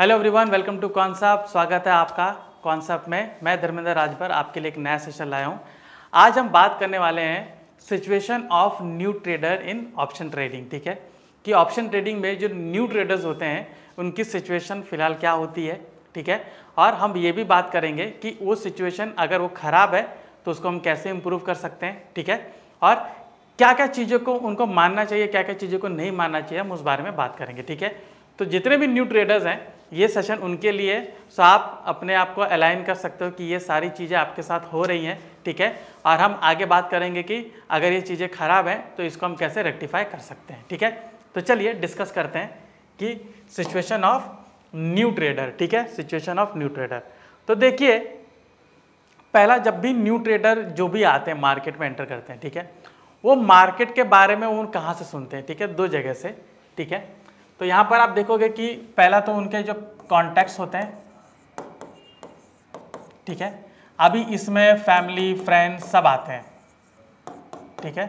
hello everyone welcome to concept स्वागत है आपका कॉन्सेप्ट में मैं धर्मेंद्र राजभर आपके लिए एक नया सेशन लाया हूँ आज हम बात करने वाले हैं situation of new trader in option trading ठीक है कि ऑप्शन ट्रेडिंग में जो न्यू ट्रेडर्स होते हैं उनकी सिचुएशन फ़िलहाल क्या होती है ठीक है और हम ये भी बात करेंगे कि वो सिचुएशन अगर वो ख़राब है तो उसको हम कैसे इम्प्रूव कर सकते हैं ठीक है और क्या क्या चीज़ों को उनको मानना चाहिए क्या क्या चीज़ों को नहीं मानना चाहिए हम उस बारे में बात करेंगे ठीक है तो जितने भी न्यू ट्रेडर्स हैं ये सेशन उनके लिए सो आप अपने आप को अलाइन कर सकते हो कि ये सारी चीज़ें आपके साथ हो रही हैं ठीक है और हम आगे बात करेंगे कि अगर ये चीज़ें खराब हैं तो इसको हम कैसे रेक्टिफाई कर सकते हैं ठीक है तो चलिए डिस्कस करते हैं कि सिचुएशन ऑफ न्यू ट्रेडर ठीक है सिचुएशन ऑफ न्यू ट्रेडर तो देखिए पहला जब भी न्यू ट्रेडर जो भी आते हैं मार्केट में एंटर करते हैं ठीक है वो मार्केट के बारे में उन कहाँ से सुनते हैं ठीक है दो जगह से ठीक है तो यहाँ पर आप देखोगे कि पहला तो उनके जो कॉन्टैक्ट्स होते हैं ठीक है अभी इसमें फैमिली फ्रेंड्स सब आते हैं ठीक है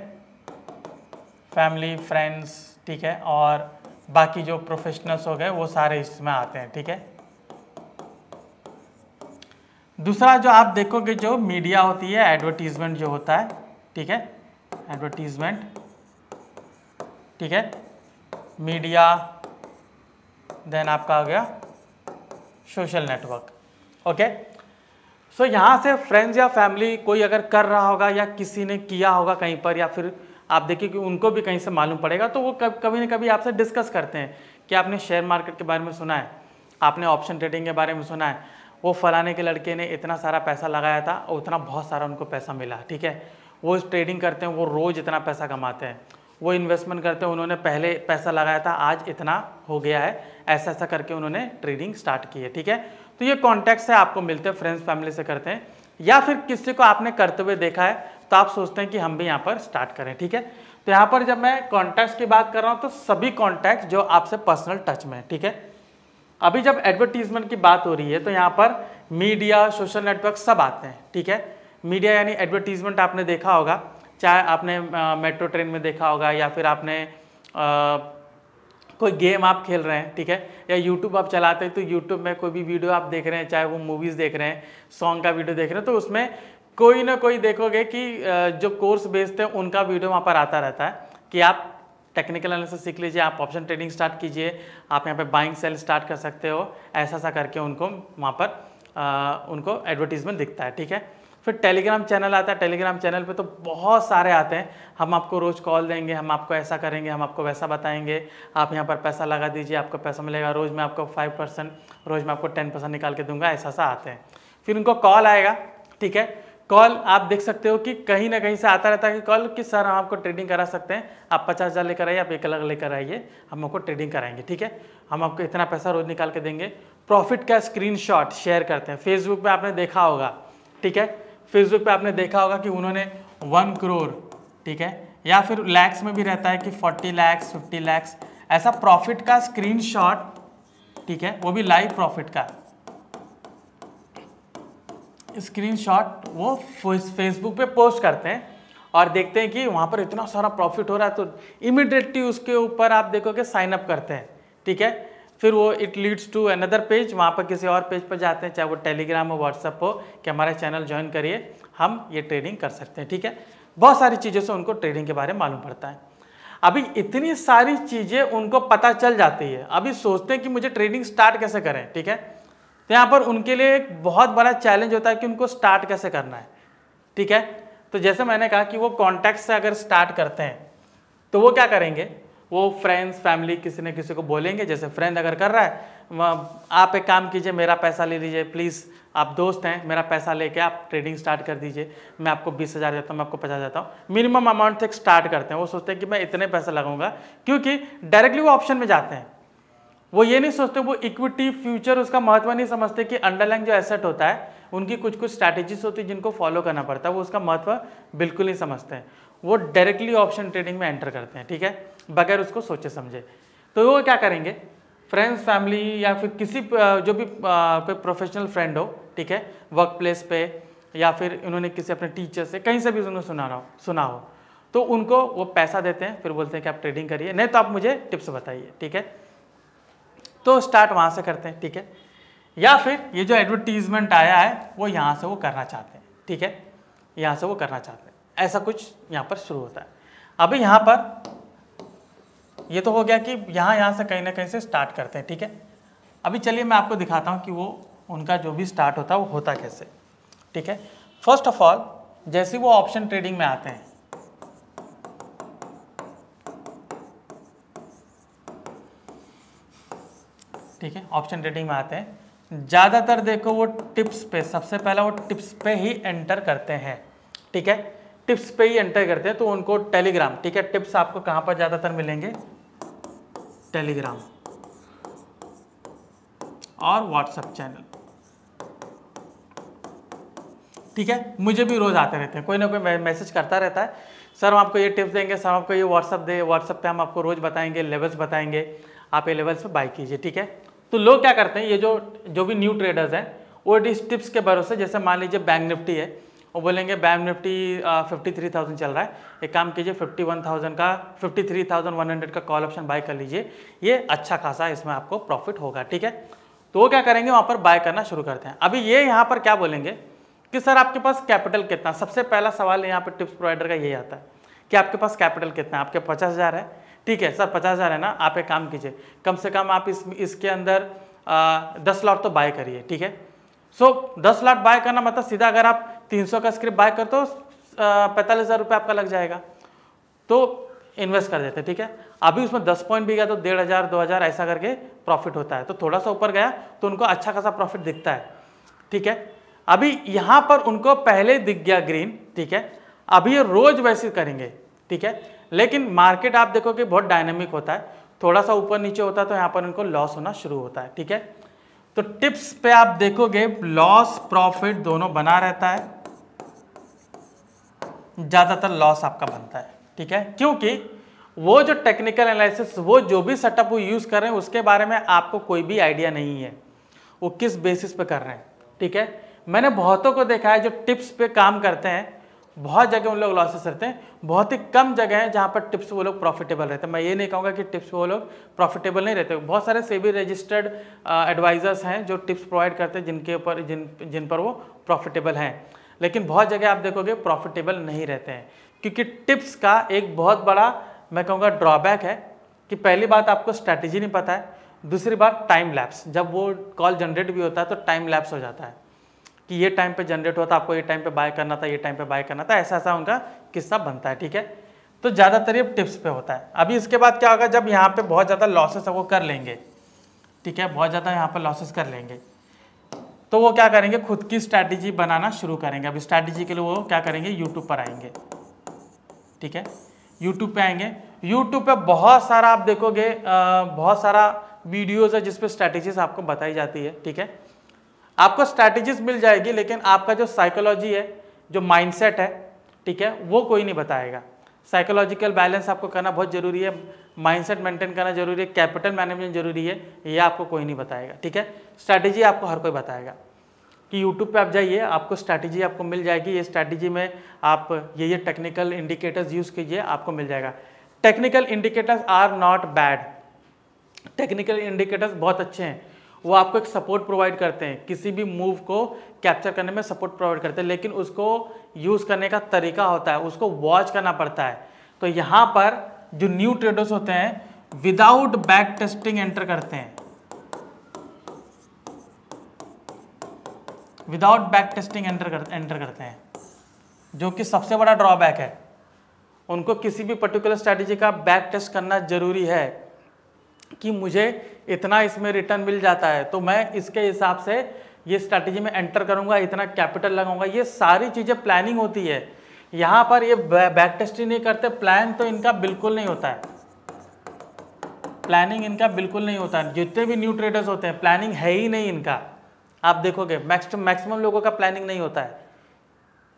फैमिली फ्रेंड्स ठीक है और बाकी जो प्रोफेशनल्स हो गए वो सारे इसमें आते हैं ठीक है दूसरा जो आप देखोगे जो मीडिया होती है एडवर्टीजमेंट जो होता है ठीक है एडवर्टीजमेंट ठीक है मीडिया देन आपका आ गया सोशल नेटवर्क ओके सो यहाँ से फ्रेंड्स या फैमिली कोई अगर कर रहा होगा या किसी ने किया होगा कहीं पर या फिर आप देखिए कि उनको भी कहीं से मालूम पड़ेगा तो वो कभ, कभी ना कभी आपसे डिस्कस करते हैं कि आपने शेयर मार्केट के बारे में सुना है आपने ऑप्शन ट्रेडिंग के बारे में सुना है वो फलाने के लड़के ने इतना सारा पैसा लगाया था और उतना बहुत सारा उनको पैसा मिला ठीक है वो ट्रेडिंग करते हैं वो रोज़ इतना पैसा कमाते हैं वो इन्वेस्टमेंट करते हैं उन्होंने पहले पैसा लगाया था आज इतना हो गया है ऐसा ऐसा करके उन्होंने ट्रेडिंग स्टार्ट की है ठीक है तो ये कॉन्टैक्ट है आपको मिलते हैं फ्रेंड्स फैमिली से करते हैं या फिर किसी को आपने करते हुए देखा है तो आप सोचते हैं कि हम भी यहाँ पर स्टार्ट करें ठीक है तो यहाँ पर जब मैं कॉन्टैक्ट की बात कर रहा हूँ तो सभी कॉन्टैक्ट जो आपसे पर्सनल टच में है ठीक है अभी जब एडवर्टीजमेंट की बात हो रही है तो यहाँ पर मीडिया सोशल नेटवर्क सब आते हैं ठीक है मीडिया यानी एडवर्टीजमेंट आपने देखा होगा चाहे आपने मेट्रो ट्रेन में देखा होगा या फिर आपने आ, कोई गेम आप खेल रहे हैं ठीक है या यूट्यूब आप चलाते हैं तो यूट्यूब में कोई भी वीडियो आप देख रहे हैं चाहे वो मूवीज़ देख रहे हैं सॉन्ग का वीडियो देख रहे हैं तो उसमें कोई ना कोई देखोगे कि जो कोर्स बेचते हैं उनका वीडियो वहाँ पर आता रहता है कि आप टेक्निकल एनालिसिस सीख लीजिए आप ऑप्शन ट्रेडिंग स्टार्ट कीजिए आप यहाँ पे बाइंग सेल स्टार्ट कर सकते हो ऐसा ऐसा करके उनको वहाँ पर आ, उनको एडवर्टीजमेंट दिखता है ठीक है फिर टेलीग्राम चैनल आता है टेलीग्राम चैनल पे तो बहुत सारे आते हैं हम आपको रोज़ कॉल देंगे हम आपको ऐसा करेंगे हम आपको वैसा बताएंगे आप यहाँ पर पैसा लगा दीजिए आपको पैसा मिलेगा रोज़ मैं आपको फाइव परसेंट रोज़ मैं आपको टेन परसेंट निकाल के दूंगा ऐसा सा आते हैं फिर उनको कॉल आएगा ठीक है कॉल आप देख सकते हो कि कहीं ना कहीं से आता रहता है कि कॉल कि सर हम आपको ट्रेडिंग करा सकते हैं आप पचास हज़ार लेकर आइए आप एक अलग लेकर आइए हम आपको ट्रेडिंग कराएंगे ठीक है हम आपको इतना पैसा रोज़ निकाल के देंगे प्रॉफिट का स्क्रीनशॉट शेयर करते हैं फेसबुक पे आपने देखा होगा ठीक है फेसबुक पे आपने देखा होगा कि उन्होंने वन करोड़ ठीक है या फिर लैक्स में भी रहता है कि फोर्टी लैक्स फिफ्टी लैक्स ऐसा प्रॉफिट का स्क्रीन ठीक है वो भी लाइव प्रॉफिट का स्क्रीनशॉट वो फेसबुक पे पोस्ट करते हैं और देखते हैं कि वहाँ पर इतना सारा प्रॉफिट हो रहा है तो इमिडिएटली उसके ऊपर आप देखोगे साइन अप करते हैं ठीक है फिर वो it leads to another page वहाँ पर किसी और पेज पर जाते हैं चाहे वो टेलीग्राम हो व्हाट्सअप हो कि हमारा चैनल ज्वाइन करिए हम ये ट्रेडिंग कर सकते हैं ठीक है बहुत सारी चीज़ों से उनको ट्रेडिंग के बारे में मालूम पड़ता है अभी इतनी सारी चीज़ें उनको पता चल जाती है अभी सोचते हैं कि मुझे ट्रेडिंग स्टार्ट कैसे करें ठीक है तो यहाँ पर उनके लिए एक बहुत बड़ा चैलेंज होता है कि उनको स्टार्ट कैसे करना है ठीक है तो जैसे मैंने कहा कि वो कॉन्टैक्ट से अगर स्टार्ट करते हैं तो वो क्या करेंगे वो फ्रेंड्स फैमिली किसी न किसी को बोलेंगे जैसे फ्रेंड अगर कर रहा है आप एक काम कीजिए मेरा पैसा ले लीजिए प्लीज़ आप दोस्त हैं मेरा पैसा लेके आप ट्रेडिंग स्टार्ट कर दीजिए मैं आपको बीस हज़ार देता हूँ मैं आपको पचास देता हूँ मिनिमम अमाउंट से स्टार्ट करते हैं वो सोचते हैं कि मैं इतने पैसा लगाऊंगा क्योंकि डायरेक्टली वो ऑप्शन में जाते हैं वो ये नहीं सोचते वो इक्विटी फ्यूचर उसका महत्व नहीं समझते कि अंडरलाइन जो एसेट होता है उनकी कुछ कुछ स्ट्रैटेजीज होती है जिनको फॉलो करना पड़ता है वो उसका महत्व बिल्कुल नहीं समझते हैं वो डायरेक्टली ऑप्शन ट्रेडिंग में एंटर करते हैं ठीक है बगैर उसको सोचे समझे तो वो क्या करेंगे फ्रेंड्स फैमिली या फिर किसी जो भी कोई प्रोफेशनल फ्रेंड हो ठीक है वर्क प्लेस पे या फिर इन्होंने किसी अपने टीचर से कहीं से भी उन्होंने सुना रहा हो सुना हो तो उनको वो पैसा देते हैं फिर बोलते हैं कि आप ट्रेडिंग करिए नहीं तो आप मुझे टिप्स बताइए ठीक है तो स्टार्ट वहाँ से करते हैं ठीक है या फिर ये जो एडवर्टीजमेंट आया है वो यहाँ से वो करना चाहते हैं ठीक है यहाँ से वो करना चाहते हैं ऐसा कुछ यहाँ पर शुरू होता है अभी यहाँ पर ये तो हो गया कि यहाँ यहाँ से कहीं ना कहीं से स्टार्ट करते हैं ठीक है अभी चलिए मैं आपको दिखाता हूँ कि वो उनका जो भी स्टार्ट होता है वो होता कैसे ठीक है फर्स्ट ऑफ ऑल जैसे वो ऑप्शन ट्रेडिंग में आते हैं ठीक है ऑप्शन ट्रेडिंग में आते हैं ज़्यादातर देखो वो टिप्स पे सबसे पहला वो टिप्स पे ही एंटर करते हैं ठीक है टिप्स पे ही एंटर करते हैं तो उनको टेलीग्राम ठीक है टिप्स आपको कहाँ पर ज़्यादातर मिलेंगे टेलीग्राम और व्हाट्सएप चैनल ठीक है मुझे भी रोज़ आते रहते हैं कोई ना कोई मैसेज करता रहता है सर हम आपको ये टिप्स देंगे सर आपको ये व्हाट्सअप दे व्हाट्सअप पे हम आपको रोज़ बताएंगे लेवल्स बताएंगे आप ये लेवल्स पे बाई कीजिए ठीक है तो लोग क्या करते हैं ये जो जो भी न्यू ट्रेडर्स हैं वो इस टिप्स के भरोसे जैसे मान लीजिए बैंक निफ्टी है वो बोलेंगे bank Nifty fifty three thousand चल रहा है एक काम कीजिए फिफ्टी वन थाउजेंड का fifty three thousand one hundred का कॉल ऑप्शन बाय कर लीजिए ये अच्छा खासा इसमें आपको प्रॉफिट होगा ठीक है तो वो क्या करेंगे वहाँ पर बाय करना शुरू करते हैं अभी ये यहाँ पर क्या बोलेंगे कि सर आपके पास कैपिटल कितना सबसे पहला सवाल यहाँ पर टिप्स प्रोवाइडर का यही आता है कि आपके पास कैपिटल कितना है आपके पचास हज़ार है ठीक है सर पचास हज़ार है ना आप एक काम कीजिए कम से कम आप इस इसके अंदर आ, दस लॉट तो बाय करिए ठीक है सो so, दस लॉट बाय करना मतलब सीधा अगर आप तीन सौ का स्क्रिप्ट बाय करते हो पैंतालीस हज़ार रुपये आपका लग जाएगा तो इन्वेस्ट कर देते ठीक है अभी उसमें दस पॉइंट भी गया तो डेढ़ हज़ार दो हज़ार ऐसा करके प्रॉफिट होता है तो थोड़ा सा ऊपर गया तो उनको अच्छा खासा प्रॉफिट दिखता है ठीक है अभी यहाँ पर उनको पहले दिख गया ग्रीन ठीक है अभी ये रोज वैसे करेंगे ठीक है लेकिन मार्केट आप देखोगे बहुत डायनेमिक होता है थोड़ा सा ऊपर नीचे होता है तो यहाँ पर इनको लॉस होना शुरू होता है ठीक है तो टिप्स पे आप देखोगे लॉस प्रॉफिट दोनों बना रहता है ज़्यादातर लॉस आपका बनता है ठीक है क्योंकि वो जो टेक्निकल एनालिसिस वो जो भी सेटअप वो यूज़ कर रहे हैं उसके बारे में आपको कोई भी आइडिया नहीं है वो किस बेसिस पे कर रहे हैं ठीक है मैंने बहुतों को देखा है जो टिप्स पे काम करते हैं बहुत जगह उन लोग लॉसेस रहते हैं बहुत ही कम जगह हैं जहाँ पर टिप्स वो लोग प्रॉफिटेबल रहते हैं मैं ये नहीं कहूँगा कि टिप्स वो लोग प्रॉफिटेबल नहीं रहते बहुत सारे सेबी रजिस्टर्ड एडवाइज़र्स हैं जो टिप्स प्रोवाइड करते हैं जिनके ऊपर जिन जिन पर वो प्रॉफिटेबल हैं लेकिन बहुत जगह आप देखोगे प्रॉफिटेबल नहीं रहते हैं क्योंकि टिप्स का एक बहुत बड़ा मैं कहूँगा ड्रॉबैक है कि पहली बात आपको स्ट्रैटेजी नहीं पता है दूसरी बात टाइम लैप्स जब वो कॉल जनरेट भी होता है तो टाइम लैप्स हो जाता है कि ये टाइम पे जनरेट हुआ था आपको ये टाइम पे बाय करना था ये टाइम पे बाय करना था ऐसा ऐसा उनका किस्सा बनता है ठीक है तो ज़्यादातर ये टिप्स पे होता है अभी इसके बाद क्या होगा जब यहाँ पे बहुत ज़्यादा लॉसेस वो कर लेंगे ठीक है बहुत ज़्यादा यहाँ पर लॉसेस कर लेंगे तो वो क्या करेंगे खुद की स्ट्रैटेजी बनाना शुरू करेंगे अब स्ट्रैटेजी के लिए वो क्या करेंगे यूट्यूब पर आएंगे ठीक है यूट्यूब पे आएंगे यूट्यूब पर बहुत सारा आप देखोगे बहुत सारा वीडियोज़ है जिसपे स्ट्रैटेजीज आपको बताई जाती है ठीक है आपको स्ट्रैटेजीज मिल जाएगी लेकिन आपका जो साइकोलॉजी है जो माइंडसेट है ठीक है वो कोई नहीं बताएगा साइकोलॉजिकल बैलेंस आपको करना बहुत ज़रूरी है माइंडसेट मेंटेन करना जरूरी है कैपिटल मैनेजमेंट जरूरी है ये आपको कोई नहीं बताएगा ठीक है स्ट्रैटेजी आपको हर कोई बताएगा कि यूट्यूब पे आप जाइए आपको स्ट्रैटेजी आपको मिल जाएगी ये स्ट्रैटेजी में आप ये ये टेक्निकल इंडिकेटर्स यूज़ कीजिए आपको मिल जाएगा technical indicators are not bad technical indicators बहुत अच्छे हैं वो आपको एक सपोर्ट प्रोवाइड करते हैं किसी भी मूव को कैप्चर करने में सपोर्ट प्रोवाइड करते हैं लेकिन उसको यूज़ करने का तरीका होता है उसको वॉच करना पड़ता है तो यहाँ पर जो न्यू ट्रेडर्स होते हैं विदाउट बैक टेस्टिंग एंटर करते हैं विदाउट बैक टेस्टिंग एंटर कर एंटर करते हैं जो कि सबसे बड़ा ड्रॉबैक है उनको किसी भी पर्टिकुलर स्ट्रैटेजी का बैक टेस्ट करना जरूरी है कि मुझे इतना इसमें रिटर्न मिल जाता है तो मैं इसके हिसाब से ये स्ट्रैटेजी में एंटर करूंगा इतना कैपिटल लगाऊंगा ये सारी चीज़ें प्लानिंग होती है यहाँ पर ये बैक टेस्टिंग नहीं करते प्लान तो इनका बिल्कुल नहीं होता है प्लानिंग इनका बिल्कुल नहीं होता है जितने भी न्यू ट्रेडर्स होते हैं प्लानिंग है ही नहीं इनका आप देखोगे मैक्स मैक्सिमम लोगों का प्लानिंग नहीं होता है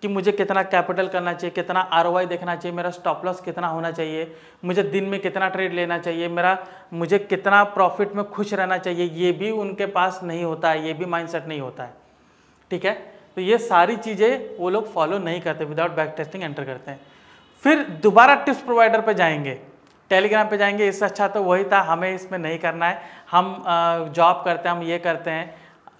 कि मुझे कितना कैपिटल करना चाहिए कितना आर देखना चाहिए मेरा स्टॉप लॉस कितना होना चाहिए मुझे दिन में कितना ट्रेड लेना चाहिए मेरा मुझे कितना प्रॉफिट में खुश रहना चाहिए ये भी उनके पास नहीं होता है ये भी माइंडसेट नहीं होता है ठीक है तो ये सारी चीज़ें वो लोग फॉलो नहीं करते विदाउट बैक टेस्टिंग एंटर करते हैं फिर दोबारा टिप्स प्रोवाइडर पर जाएंगे टेलीग्राम पे जाएंगे इससे अच्छा तो वही था हमें इसमें नहीं करना है हम जॉब करते हैं हम ये करते हैं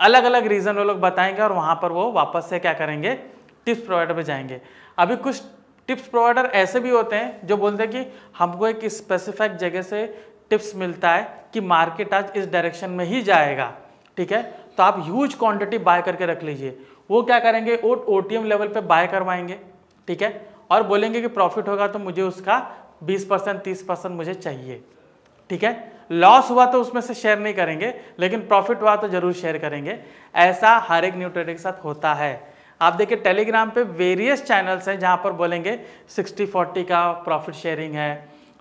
अलग अलग रीज़न वो लोग बताएंगे और वहाँ पर वो वापस से क्या करेंगे टिप्स प्रोवाइडर पे जाएंगे अभी कुछ टिप्स प्रोवाइडर ऐसे भी होते हैं जो बोलते हैं कि हमको एक स्पेसिफिक जगह से टिप्स मिलता है कि मार्केट आज इस डायरेक्शन में ही जाएगा ठीक है तो आप ह्यूज क्वांटिटी बाय करके रख लीजिए वो क्या करेंगे वो ओ लेवल पर बाय करवाएंगे ठीक है और बोलेंगे कि प्रॉफिट होगा तो मुझे उसका 20 परसेंट तीस परसेंट मुझे चाहिए ठीक है लॉस हुआ तो उसमें से शेयर नहीं करेंगे लेकिन प्रॉफिट हुआ तो जरूर शेयर करेंगे ऐसा हर एक न्यू ट्रेडर के साथ होता है आप देखिए टेलीग्राम पे वेरियस चैनल्स हैं जहाँ पर बोलेंगे सिक्सटी फोर्टी का प्रॉफिट शेयरिंग है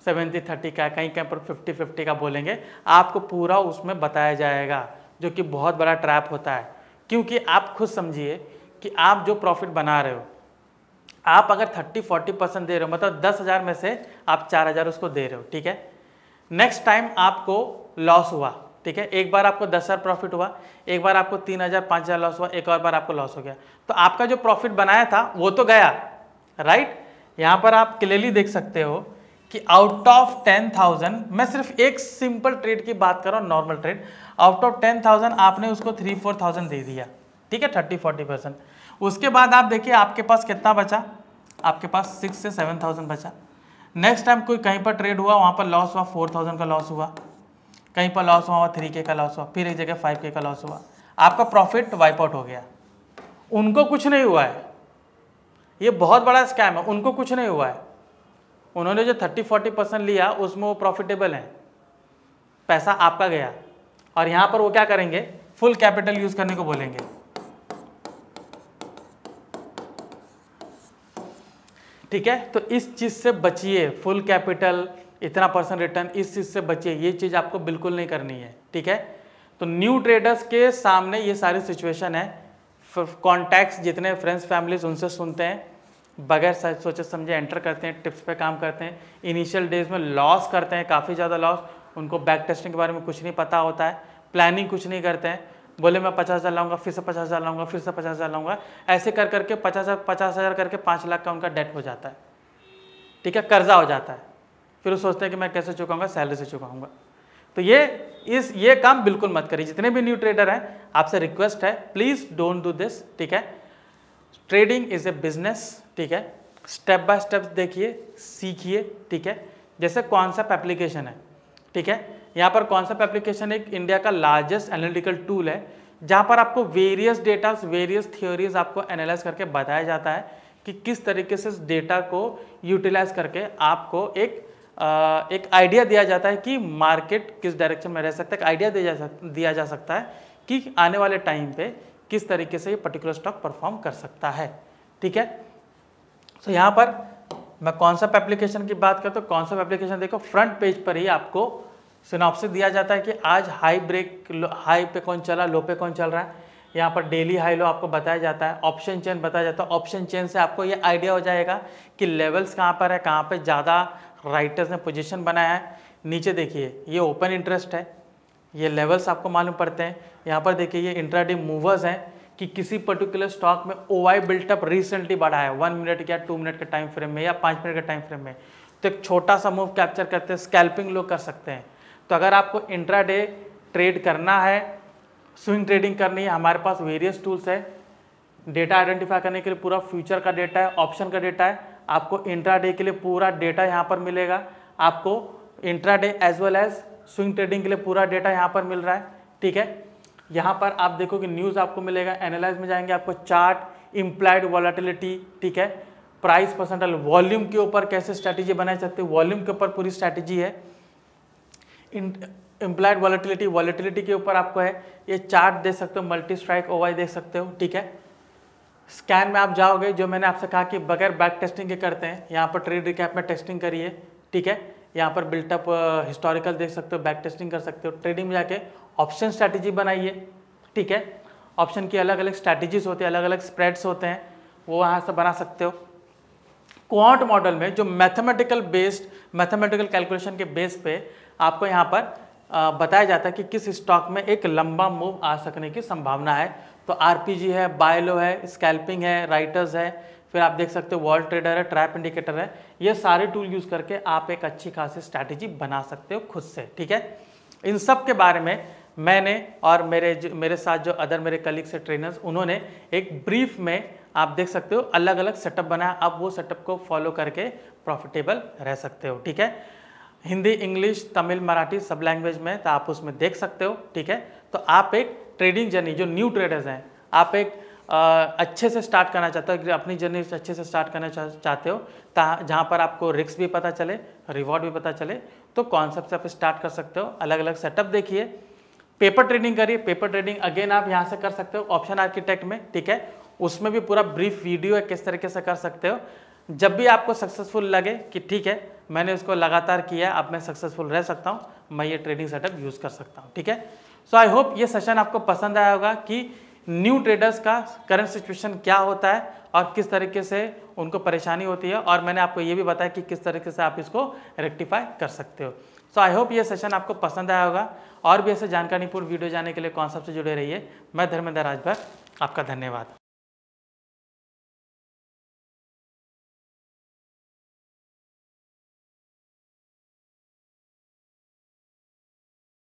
सेवेंटी थर्टी का कहीं कहीं पर फिफ्टी फिफ्टी का बोलेंगे आपको पूरा उसमें बताया जाएगा जो कि बहुत बड़ा ट्रैप होता है क्योंकि आप खुद समझिए कि आप जो प्रॉफिट बना रहे हो आप अगर थर्टी फोर्टी परसेंट दे रहे हो मतलब दस हज़ार में से आप चार हज़ार उसको दे रहे हो ठीक है नेक्स्ट टाइम आपको लॉस हुआ ठीक है एक बार आपको दस हज़ार प्रॉफिट हुआ एक बार आपको तीन हज़ार पाँच हज़ार लॉस हुआ एक और बार आपको लॉस हो गया तो आपका जो प्रॉफिट बनाया था वो तो गया राइट यहाँ पर आप क्लियरली देख सकते हो कि आउट ऑफ टेन थाउजेंड मैं सिर्फ एक सिंपल ट्रेड की बात कर रहा हूँ normal trade out of ten thousand आपने उसको थ्री फोर थाउजेंड दे दिया ठीक है थर्टी फोर्टी परसेंट उसके बाद आप देखिए आपके पास कितना बचा आपके पास सिक्स से सेवन थाउजेंड बचा नेक्स्ट टाइम कोई कहीं पर ट्रेड हुआ वहाँ पर लॉस हुआ फोर थाउजेंड का लॉस हुआ कहीं पर लॉस हुआ थ्री के का लॉस हुआ फिर एक जगह फाइव के का लॉस हुआ आपका प्रॉफिट वाइपआउट हो गया उनको कुछ नहीं हुआ है ये बहुत बड़ा स्कैम है उनको कुछ नहीं हुआ है उन्होंने जो थर्टी फोर्टी परसेंट लिया उसमें वो प्रॉफिटेबल हैं पैसा आपका गया और यहाँ पर वो क्या करेंगे फुल कैपिटल यूज़ करने को बोलेंगे ठीक है तो इस चीज़ से बचिए फुल कैपिटल इतना परसेंट रिटर्न इस चीज़ से बचिए ये चीज़ आपको बिल्कुल नहीं करनी है ठीक है तो न्यू ट्रेडर्स के सामने ये सारी सिचुएशन है कॉन्टैक्ट्स जितने फ्रेंड्स फैमिलीज उनसे सुनते हैं बगैर सोचे समझे एंटर करते हैं टिप्स पे काम करते हैं इनिशियल डेज में लॉस करते हैं काफ़ी ज़्यादा लॉस उनको बैक टेस्टिंग के बारे में कुछ नहीं पता होता है प्लानिंग कुछ नहीं करते हैं बोले मैं पचास हज़ार लाऊंगा फिर से पचास हज़ार लाऊंगा फिर से पचास हज़ार लाऊंगा ऐसे कर करके पचास हज़ार पचास हज़ार करके पाँच लाख का उनका डेट हो जाता है ठीक है कर्जा हो जाता है फिर वो सोचते हैं कि मैं कैसे चुकाऊंगा सैलरी से चुकाऊंगा तो ये इस ये काम बिल्कुल मत करिए जितने भी न्यू ट्रेडर हैं आपसे रिक्वेस्ट है प्लीज़ डोंट डू दिस ठीक है ट्रेडिंग इज़ ए बिजनेस ठीक है स्टेप बाय स्टेप देखिए सीखिए ठीक है जैसे कॉन्सेप्ट एप्लीकेशन है ठीक है यहाँ पर कॉन्सेप्ट एप्लीकेशन एक इंडिया का लार्जेस्ट एनालिटिकल टूल है जहाँ पर आपको वेरियस डेटास वेरियस थियोरीज आपको एनालाइज करके बताया जाता है कि किस तरीके से इस डेटा को यूटिलाइज करके आपको एक एक आइडिया दिया जाता है कि मार्केट किस डायरेक्शन में रह सकता है एक आइडिया दिया जा दिया जा सकता है कि आने वाले टाइम पे किस तरीके से ये पर्टिकुलर स्टॉक परफॉर्म कर सकता है ठीक है तो so, यहाँ पर मैं कॉन्सेप्ट एप्लीकेशन की बात करता तो कॉन्सेप्ट एप्लीकेशन देखो फ्रंट पेज पर ही आपको सिनॉप्सिस दिया जाता है कि आज हाई ब्रेक हाई पे कौन चला लो पे कौन चल रहा है यहाँ पर डेली हाई लो आपको बताया जाता है ऑप्शन चेन बताया जाता है ऑप्शन चेन से आपको ये आइडिया हो जाएगा कि लेवल्स कहाँ पर है कहाँ पर ज़्यादा राइटर्स ने पोजीशन बनाया है नीचे देखिए ये ओपन इंटरेस्ट है ये लेवल्स आपको मालूम पड़ते हैं यहाँ पर देखिए ये इंट्राडे मूवर्स हैं कि किसी पर्टिकुलर स्टॉक में ओ आई बिल्टअप रिसेंटली बढ़ा है वन मिनट या टू मिनट के टाइम फ्रेम में या पाँच मिनट के टाइम फ्रेम में तो एक छोटा सा मूव कैप्चर करते हैं स्कैल्पिंग लोग कर सकते हैं तो अगर आपको डे ट्रेड करना है स्विंग ट्रेडिंग करनी है हमारे पास वेरियस टूल्स है डेटा आइडेंटिफाई करने के लिए पूरा फ्यूचर का डेटा है ऑप्शन का डेटा है आपको इंट्राडे के लिए पूरा डेटा यहाँ पर मिलेगा आपको intraday as well as swing trading के लिए पूरा डेटा यहाँ पर मिल रहा है ठीक है यहाँ पर आप देखोगे न्यूज़ आपको मिलेगा एनालाइज में जाएंगे आपको चार्ट इम्प्लाइड वॉलाटिलिटी ठीक है प्राइस परसेंटल वॉल्यूम के ऊपर कैसे स्ट्रैटेजी बनाई सकते वॉल्यूम के ऊपर पूरी स्ट्रैटेजी है इम्प्लाइड वॉलेटिलिटी वॉलेटिलिटी के ऊपर आपको है ये चार्ट देख सकते हो मल्टी स्ट्राइक ओवाई देख सकते हो ठीक है स्कैन में आप जाओगे जो मैंने आपसे कहा कि बगैर बैक टेस्टिंग के करते हैं यहाँ पर ट्रेड रिकैप में टेस्टिंग करिए ठीक है यहाँ पर बिल्टअप हिस्टोरिकल देख सकते हो बैक टेस्टिंग कर सकते हो ट्रेडिंग में जाके ऑप्शन स्ट्रैटेजी बनाइए ठीक है ऑप्शन की अलग अलग स्ट्रैटेजीज होती है अलग अलग स्प्रेड्स होते हैं वो वहाँ से बना सकते हो क्वांट मॉडल में जो मैथमेटिकल बेस्ड मैथमेटिकल कैलकुलेशन के बेस पे आपको यहाँ पर बताया जाता है कि किस स्टॉक में एक लंबा मूव आ सकने की संभावना है तो आर है बायलो है स्कैल्पिंग है राइटर्स है फिर आप देख सकते हो वॉल ट्रेडर है ट्रैप इंडिकेटर है ये सारे टूल यूज़ करके आप एक अच्छी खासी स्ट्रैटेजी बना सकते हो खुद से ठीक है इन सब के बारे में मैंने और मेरे जो मेरे साथ जो अदर मेरे कलीग्स है ट्रेनर्स उन्होंने एक ब्रीफ में आप देख सकते हो अलग अलग सेटअप बनाया आप वो सेटअप को फॉलो करके प्रॉफिटेबल रह सकते हो ठीक है हिंदी इंग्लिश तमिल मराठी सब लैंग्वेज में तो आप उसमें देख सकते हो ठीक है तो आप एक ट्रेडिंग जर्नी जो न्यू ट्रेडर्स हैं आप एक आ, अच्छे से स्टार्ट करना चाहते हो अपनी जर्नी अच्छे से स्टार्ट करना चाहते हो जहाँ पर आपको रिक्स भी पता चले रिवॉर्ड भी पता चले तो कॉन्सेप्ट से आप स्टार्ट कर सकते हो अलग अलग सेटअप देखिए पेपर ट्रेडिंग करिए पेपर ट्रेडिंग अगेन आप यहाँ से कर सकते हो ऑप्शन आर्किटेक्ट में ठीक है उसमें भी पूरा ब्रीफ वीडियो है किस तरीके से कर सकते हो जब भी आपको सक्सेसफुल लगे कि ठीक है मैंने उसको लगातार किया अब मैं सक्सेसफुल रह सकता हूँ मैं ये ट्रेडिंग सेटअप यूज़ कर सकता हूँ ठीक है सो आई होप ये सेशन आपको पसंद आया होगा कि न्यू ट्रेडर्स का करंट सिचुएशन क्या होता है और किस तरीके से उनको परेशानी होती है और मैंने आपको ये भी बताया कि किस तरीके से आप इसको रेक्टिफाई कर सकते हो सो आई होप ये सेशन आपको पसंद आया होगा और भी ऐसे जानकारीपूर्ण वीडियो जाने के लिए कॉन्सेप्ट से जुड़े रहिए मैं धर्मेंद्र राजभर आपका धन्यवाद